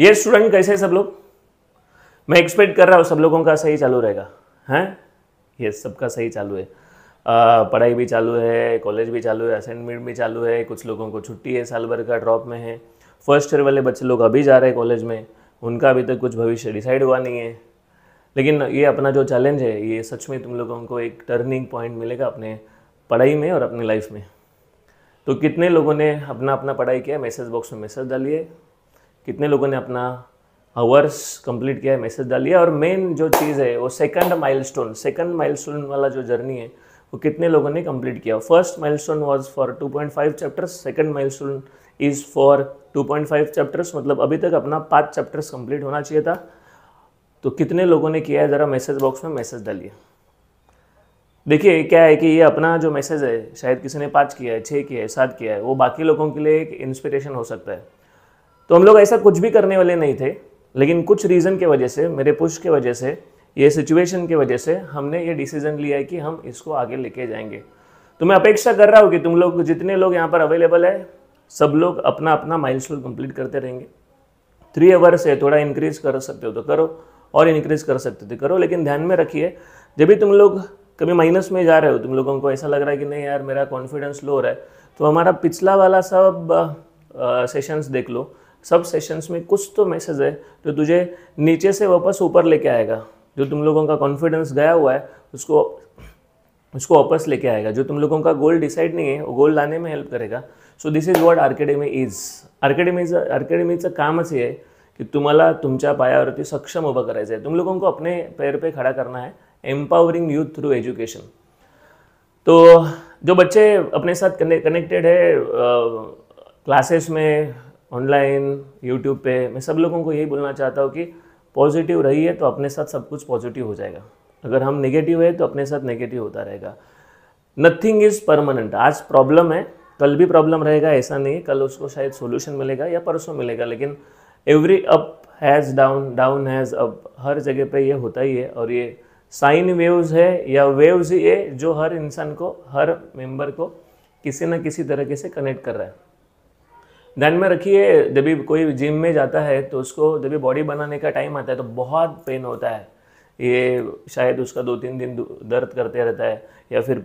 ये स्टूडेंट कैसे सब लोग मैं एक्सपेक्ट कर रहा हूँ सब लोगों का सही चालू रहेगा हैं ये सबका सही चालू है आ, पढ़ाई भी चालू है कॉलेज भी चालू है असाइनमेंट भी चालू है कुछ लोगों को छुट्टी है साल भर का ड्रॉप में है फर्स्ट ईयर वाले बच्चे लोग अभी जा रहे हैं कॉलेज में उनका अभी तक कुछ भविष्य डिसाइड हुआ नहीं है लेकिन ये अपना जो चैलेंज है ये सच में तुम लोगों को एक टर्निंग पॉइंट मिलेगा अपने पढ़ाई में और अपनी लाइफ में तो कितने लोगों ने अपना अपना पढ़ाई किया मैसेज बॉक्स में मैसेज डालिए कितने लोगों ने अपना आवर्स कंप्लीट किया है मैसेज है और मेन जो चीज़ है वो सेकंड माइलस्टोन सेकंड माइलस्टोन वाला जो जर्नी है वो कितने लोगों ने कंप्लीट किया first milestone was for 2.5 chapters second milestone is for 2.5 chapters मतलब अभी तक अपना पाँच चैप्टर्स कंप्लीट होना चाहिए था तो कितने लोगों ने किया है ज़रा मैसेज बॉक्स में मैसेज डालिए देखिए क्या है कि ये अपना जो मैसेज है शायद किसी ने पाँच किया है छः किया है सात किया है वो बाकी लोगों के लिए एक इंस्पिरेशन हो सकता है तो हम लोग ऐसा कुछ भी करने वाले नहीं थे लेकिन कुछ रीज़न के वजह से मेरे पुश के वजह से ये सिचुएशन की वजह से हमने ये डिसीजन लिया है कि हम इसको आगे लेके जाएंगे तो मैं अपेक्षा कर रहा हूँ कि तुम लोग जितने लोग यहाँ पर अवेलेबल है सब लोग अपना अपना माइलस्टोन कंप्लीट करते रहेंगे थ्री आवर्स है थोड़ा इंक्रीज कर सकते हो तो करो और इंक्रीज कर सकते थे तो करो लेकिन ध्यान में रखिए जब भी तुम लोग कभी माइनस में जा रहे हो तुम लोगों को ऐसा लग रहा है कि नहीं यार मेरा कॉन्फिडेंस लो रहा है तो हमारा पिछला वाला सब सेशंस देख लो सब सेशंस में कुछ तो मैसेज है जो तुझे नीचे से वापस ऊपर लेके आएगा जो तुम लोगों का कॉन्फिडेंस गया हुआ है उसको उसको वापस लेके आएगा जो तुम लोगों का गोल डिसाइड नहीं है वो गोल लाने में हेल्प करेगा so this is what Arcademy is आर्केडेमीज आर्केडेमीचं कामच हे आहे की तुम्हाला तुमच्या पायावरती सक्षम उभं करायचं आहे तुम लोगों को अपने पैर पे खड़ा करना है एम्पावरिंग यूथ थ्रू एजुकेशन तो जो बच्चे अपने साथ कनेक्टेड है क्लासेस में ऑनलाइन यूट्यूब पे मैं सब लोगों को यही बोलना चाहता हूँ कि पॉजिटिव रहिए तो अपने साथ सब कुछ पॉजिटिव हो जाएगा अगर हम नेगेटिव है तो अपने साथ नेगेटिव होता रहेगा नथिंग इज़ परमानेंट आज प्रॉब्लम है कल भी प्रॉब्लम रहेगा ऐसा नहीं कल उसको शायद सोल्यूशन मिलेगा या परसों मिलेगा लेकिन every up has down down has up हर जगह पे ये होता ही है और ये साइन वेव्स है या वेव्स ही है जो हर इंसान को हर मेंबर को किसी न किसी तरीके से कनेक्ट कर रहा है ध्यान में रखिए जब भी कोई जिम में जाता है तो उसको जब भी बॉडी बनाने का टाइम आता है तो बहुत पेन होता है ये शायद उसका दो तीन दिन दर्द करते रहता है या फिर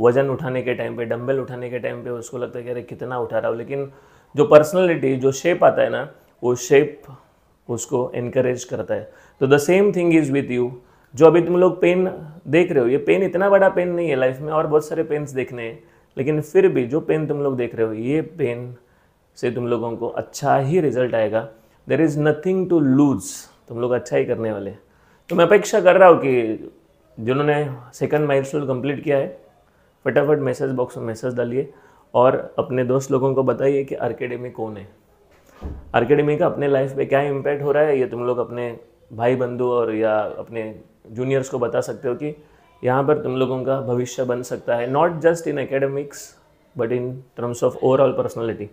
वज़न उठाने के टाइम पे डंबल उठाने के टाइम पे उसको लगता है कि अरे कितना उठा रहा हूँ लेकिन जो पर्सनैलिटी जो शेप आता है ना वो शेप उसको इनक्रेज करता है तो the same thing is with you जो अभी तुम लोग पेन देख रहे हो ये पेन इतना बड़ा पेन नहीं है लाइफ में और बहुत सारे पेन्स देखने हैं लेकिन फिर भी जो पेन तुम लोग देख रहे हो ये पेन से तुम लोगों को अच्छा ही रिजल्ट आएगा there is nothing to lose तुम लोग अच्छा ही करने वाले तो मैं अपेक्षा कर रहा हूँ कि जिन्होंने सेकंड माइलस्टोन कम्प्लीट किया है फटाफट मैसेज बॉक्स में मैसेज डालिए और अपने दोस्त लोगों को बताइए कि आर्केडेमी कौन है आर्केडेमी का अपने लाइफ पे क्या इम्पैक्ट हो रहा है ये तुम लोग अपने भाई बंधु और या अपने जूनियर्स को बता सकते हो कि यहाँ पर तुम लोगों का भविष्य बन सकता है not just in academics but in terms of overall personality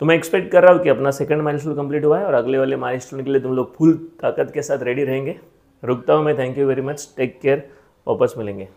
तो मैं एक्सपेक्ट कर रहा हूँ कि अपना सेकंड माइलस्टोन कंप्लीट हुआ है और अगले वाले माइलस्टोन के लिए तुम लोग फुल ताकत के साथ रेडी रहेंगे रुकता हूँ मैं thank you very much take care वापस मिलेंगे